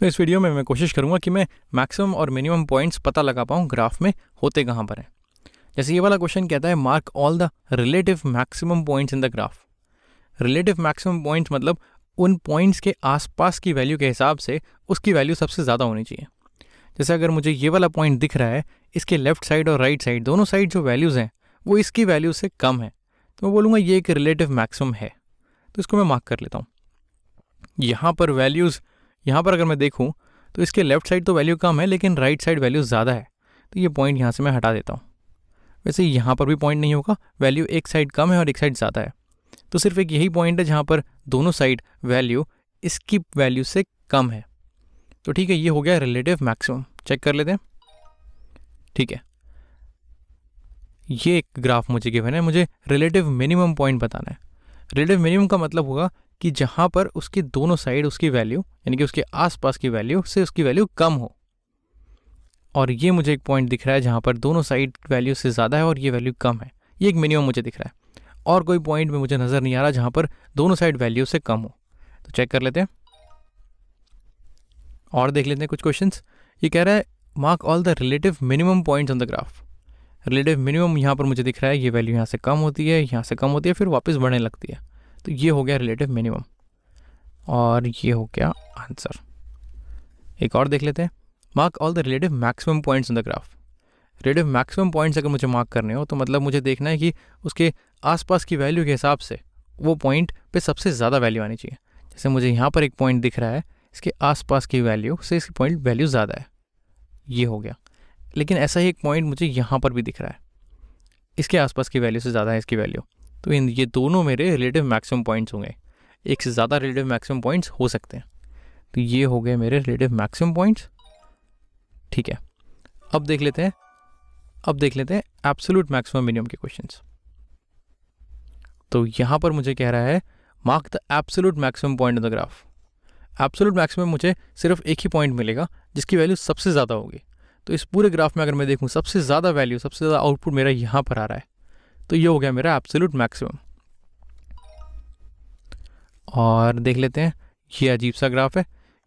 तो इस वीडियो में मैं कोशिश करूँगा कि मैं मैक्सिमम और मिनिमम पॉइंट्स पता लगा पाऊँ ग्राफ में होते कहाँ पर हैं जैसे ये वाला क्वेश्चन कहता है mark all the relative maximum points in the graph relative maximum points मतलब उन पॉइंट्स के आसपास की वैल्यू के हिसाब से उसकी वैल्यू सबसे ज़्यादा होनी चाहिए जैसे अगर मुझे ये वाला पॉइंट दिख रहा है इसके लेफ्ट साइड और राइट साइड दोनों साइड जो वैल्यूज़ हैं वो इसकी वैल्यू से कम है तो मैं बोलूँगा ये एक रिलेटिव मैक्सिमम है तो इसको मैं मार्क कर लेता हूँ यहाँ पर वैल्यूज़ यहाँ पर अगर मैं देखूँ तो इसके लेफ्ट साइड तो वैल्यू कम है लेकिन राइट साइड वैल्यू ज़्यादा है तो ये पॉइंट यहाँ से मैं हटा देता हूँ वैसे यहाँ पर भी पॉइंट नहीं होगा वैल्यू एक साइड कम है और एक साइड ज़्यादा है तो सिर्फ एक यही पॉइंट है जहाँ पर दोनों साइड वैल्यू इसकी वैल्यू से कम है तो ठीक है ये हो गया रिलेटिव मैक्सिमम चेक कर लेते हैं ठीक है ये एक ग्राफ मुझे गिवन है मुझे रिलेटिव मिनिमम पॉइंट बताना है रिलेटिव मिनिमम का मतलब होगा कि जहाँ पर उसकी दोनों साइड उसकी वैल्यू यानी कि उसके आसपास की वैल्यू से उसकी वैल्यू कम हो और ये मुझे एक पॉइंट दिख रहा है जहाँ पर दोनों साइड वैल्यू से ज़्यादा है और ये वैल्यू कम है ये एक मिनिमम मुझे दिख रहा है और कोई पॉइंट में मुझे नज़र नहीं आ रहा जहाँ पर दोनों साइड वैल्यू से कम हो तो चेक कर लेते हैं और देख लेते हैं कुछ क्वेश्चन ये कह रहा है mark all the relative minimum points on the graph relative minimum यहाँ पर मुझे दिख रहा है ये वैल्यू यहाँ से कम होती है यहाँ से कम होती है फिर वापस बढ़ने लगती है तो ये हो गया रिलेटिव मिनिमम और ये हो गया आंसर एक और देख लेते हैं mark all the relative maximum points in the graph relative maximum points अगर मुझे मार्क करने हो तो मतलब मुझे देखना है कि उसके आसपास की वैल्यू के हिसाब से वो पॉइंट पे सबसे ज़्यादा वैल्यू आनी चाहिए जैसे मुझे यहाँ पर एक पॉइंट दिख रहा है इसके आसपास की वैल्यू से इसकी पॉइंट वैल्यू ज़्यादा है ये हो गया लेकिन ऐसा ही एक पॉइंट मुझे यहाँ पर भी दिख रहा है इसके आसपास की वैल्यू से ज़्यादा है इसकी वैल्यू तो इन ये दोनों मेरे रिलेटिव मैक्सिमम पॉइंट्स होंगे एक से ज़्यादा रिलेटिव मैक्सिमम पॉइंट्स हो सकते हैं तो ये हो गए मेरे रिलेटिव मैक्सिमम पॉइंट्स ठीक है अब देख लेते हैं अब देख लेते हैं एब्सोलूट मैक्सिमम मिनिमम के क्वेश्चंस तो यहाँ पर मुझे कह रहा है mark the absolute maximum point of the graph absolute maximum मुझे सिर्फ एक ही पॉइंट मिलेगा जिसकी वैल्यू सबसे ज़्यादा होगी तो इस पूरे ग्राफ में अगर मैं देखूँ सबसे ज़्यादा वैल्यू सबसे ज़्यादा आउटपुट मेरा यहाँ पर आ रहा है तो ये हो गया मेरा एब्सोल्यूट मैक्सिमम और देख लेते हैं ये अजीब सा ग्राफ है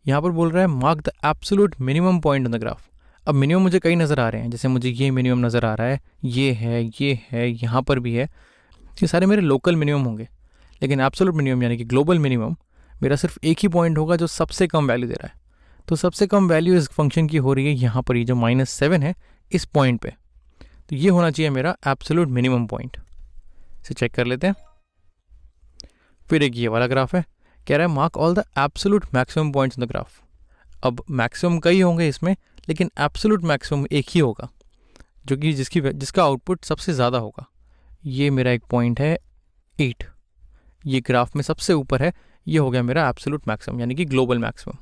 यहाँ पर बोल रहा है mark the absolute minimum point on the graph अब मिनिमम मुझे कई नज़र आ रहे हैं जैसे मुझे ये मिनिमम नज़र आ रहा है ये है ये है यहाँ पर भी है ये सारे मेरे लोकल मिनिमम होंगे लेकिन एब्सोल्यूट मिनिमम यानी कि ग्लोबल मिनिमम मेरा सिर्फ एक ही पॉइंट होगा जो सबसे कम वैल्यू दे रहा है तो सबसे कम वैल्यू इस फंक्शन की हो रही है यहाँ पर ये यह जो माइनस सेवन है इस पॉइंट पे तो ये होना चाहिए मेरा एप्सोलूट मिनिमम पॉइंट इसे चेक कर लेते हैं फिर एक ये वाला ग्राफ है कह रहा है mark all the absolute maximum points in the graph अब मैक्सिमम कई होंगे इसमें लेकिन एप्सोलूट मैक्सिमम एक ही होगा जो कि जिसकी जिसका आउटपुट सबसे ज़्यादा होगा ये मेरा एक पॉइंट है एट ये ग्राफ में सबसे ऊपर है ये हो गया मेरा एप्सोलूट मैक्सिमम यानी कि ग्लोबल मैक्सिमम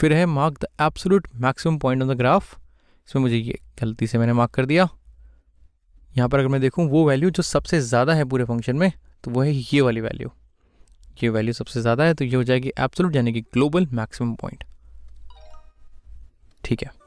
फिर है mark the absolute maximum point on the graph इसमें मुझे ये गलती से मैंने मार्क कर दिया यहाँ पर अगर मैं देखूँ वो वैल्यू जो सबसे ज़्यादा है पूरे फंक्शन में तो वो है ये वाली वैल्यू ये वैल्यू सबसे ज़्यादा है तो ये हो जाएगी एब्सोलूट यानी कि ग्लोबल मैक्सिमम पॉइंट ठीक है